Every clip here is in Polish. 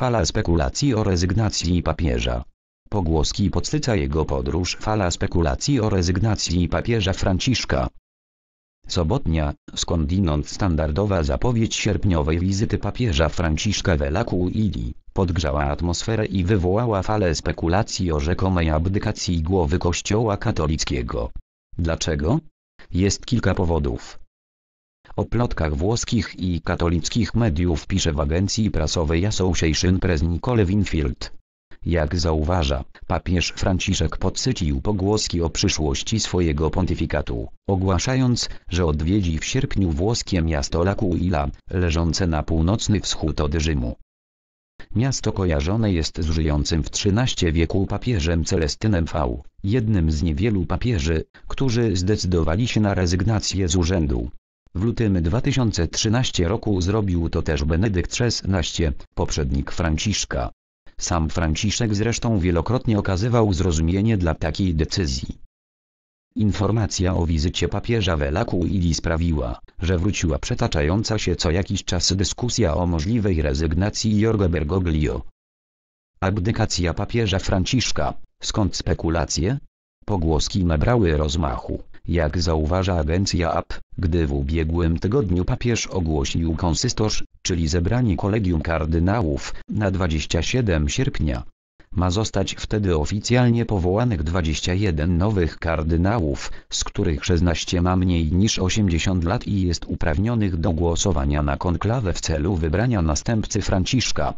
fala spekulacji o rezygnacji papieża. Pogłoski podsyca jego podróż fala spekulacji o rezygnacji papieża Franciszka. Sobotnia, skądinąd standardowa zapowiedź sierpniowej wizyty papieża Franciszka w Elaku Ili, podgrzała atmosferę i wywołała falę spekulacji o rzekomej abdykacji głowy kościoła katolickiego. Dlaczego? Jest kilka powodów. O plotkach włoskich i katolickich mediów pisze w agencji prasowej Association Press Nicole Winfield. Jak zauważa, papież Franciszek podsycił pogłoski o przyszłości swojego pontyfikatu, ogłaszając, że odwiedzi w sierpniu włoskie miasto L'Aquila, leżące na północny wschód od Rzymu. Miasto kojarzone jest z żyjącym w XIII wieku papieżem Celestynem V, jednym z niewielu papieży, którzy zdecydowali się na rezygnację z urzędu, w lutym 2013 roku zrobił to też Benedykt XVI, poprzednik Franciszka. Sam Franciszek zresztą wielokrotnie okazywał zrozumienie dla takiej decyzji. Informacja o wizycie papieża w Elaku ili sprawiła, że wróciła przetaczająca się co jakiś czas dyskusja o możliwej rezygnacji Jorge Bergoglio. Abdykacja papieża Franciszka, skąd spekulacje? Pogłoski nabrały rozmachu, jak zauważa agencja AP. E, gdy w ubiegłym tygodniu papież ogłosił konsystorz, czyli zebranie kolegium kardynałów, na 27 sierpnia. Ma zostać wtedy oficjalnie powołanych 21 nowych kardynałów, z których 16 ma mniej niż 80 lat i jest uprawnionych do głosowania na konklawę w celu wybrania następcy Franciszka.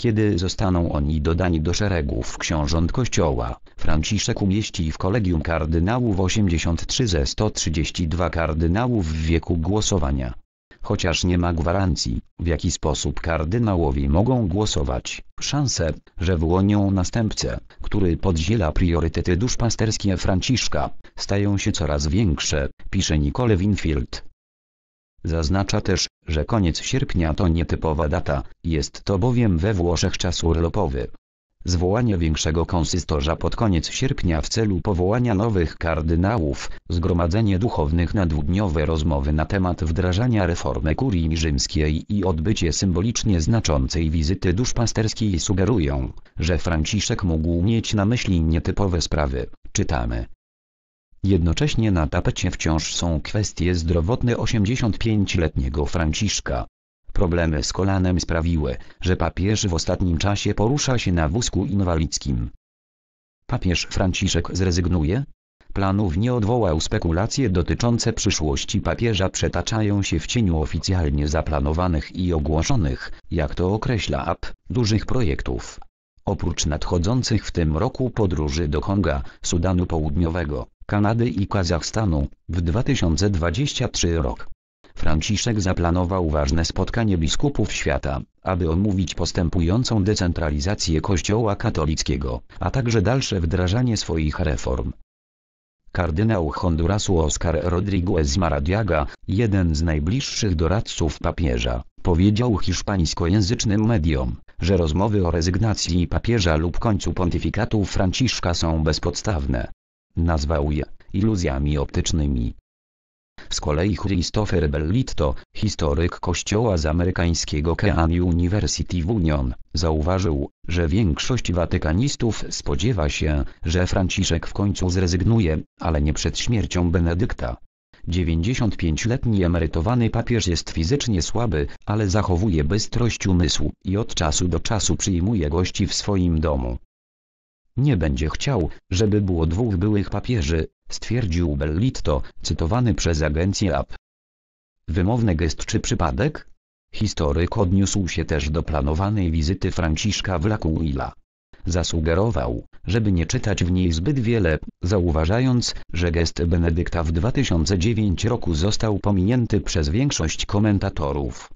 Kiedy zostaną oni dodani do szeregów książąt kościoła, Franciszek umieści w kolegium kardynałów 83 ze 132 kardynałów w wieku głosowania. Chociaż nie ma gwarancji, w jaki sposób kardynałowi mogą głosować, szanse, że wyłonią następcę, który podziela priorytety duszpasterskie Franciszka, stają się coraz większe, pisze Nicole Winfield. Zaznacza też, że koniec sierpnia to nietypowa data, jest to bowiem we Włoszech czas urlopowy. Zwołanie większego konsystorza pod koniec sierpnia w celu powołania nowych kardynałów, zgromadzenie duchownych na dwudniowe rozmowy na temat wdrażania reformy kurii rzymskiej i odbycie symbolicznie znaczącej wizyty duszpasterskiej sugerują, że Franciszek mógł mieć na myśli nietypowe sprawy, czytamy. Jednocześnie na tapecie wciąż są kwestie zdrowotne 85-letniego Franciszka. Problemy z kolanem sprawiły, że papież w ostatnim czasie porusza się na wózku inwalidzkim. Papież Franciszek zrezygnuje? Planów nie odwołał spekulacje dotyczące przyszłości papieża przetaczają się w cieniu oficjalnie zaplanowanych i ogłoszonych, jak to określa AP, dużych projektów. Oprócz nadchodzących w tym roku podróży do Konga, Sudanu Południowego, Kanady i Kazachstanu, w 2023 rok. Franciszek zaplanował ważne spotkanie biskupów świata, aby omówić postępującą decentralizację Kościoła katolickiego, a także dalsze wdrażanie swoich reform. Kardynał Hondurasu Oscar Rodriguez Maradiaga, jeden z najbliższych doradców papieża, powiedział hiszpańskojęzycznym mediom, że rozmowy o rezygnacji papieża lub końcu pontyfikatu Franciszka są bezpodstawne. Nazwał je iluzjami optycznymi. Z kolei Christopher Bellitto, historyk kościoła z amerykańskiego Kean University w Union, zauważył, że większość watykanistów spodziewa się, że Franciszek w końcu zrezygnuje, ale nie przed śmiercią Benedykta. 95-letni emerytowany papież jest fizycznie słaby, ale zachowuje bystrość umysłu i od czasu do czasu przyjmuje gości w swoim domu. Nie będzie chciał, żeby było dwóch byłych papieży, stwierdził Bellitto, cytowany przez agencję AP. Wymowny gest czy przypadek? Historyk odniósł się też do planowanej wizyty Franciszka w Lakuila. Zasugerował, żeby nie czytać w niej zbyt wiele, zauważając, że gest Benedykta w 2009 roku został pominięty przez większość komentatorów.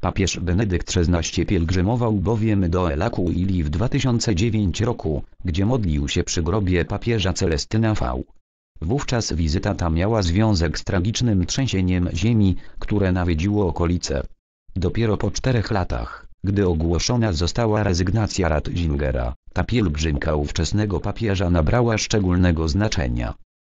Papież Benedykt XVI pielgrzymował bowiem do Elaku Ili w 2009 roku, gdzie modlił się przy grobie papieża Celestyna V. Wówczas wizyta ta miała związek z tragicznym trzęsieniem ziemi, które nawiedziło okolice. Dopiero po czterech latach, gdy ogłoszona została rezygnacja Ratzingera, ta pielgrzymka ówczesnego papieża nabrała szczególnego znaczenia.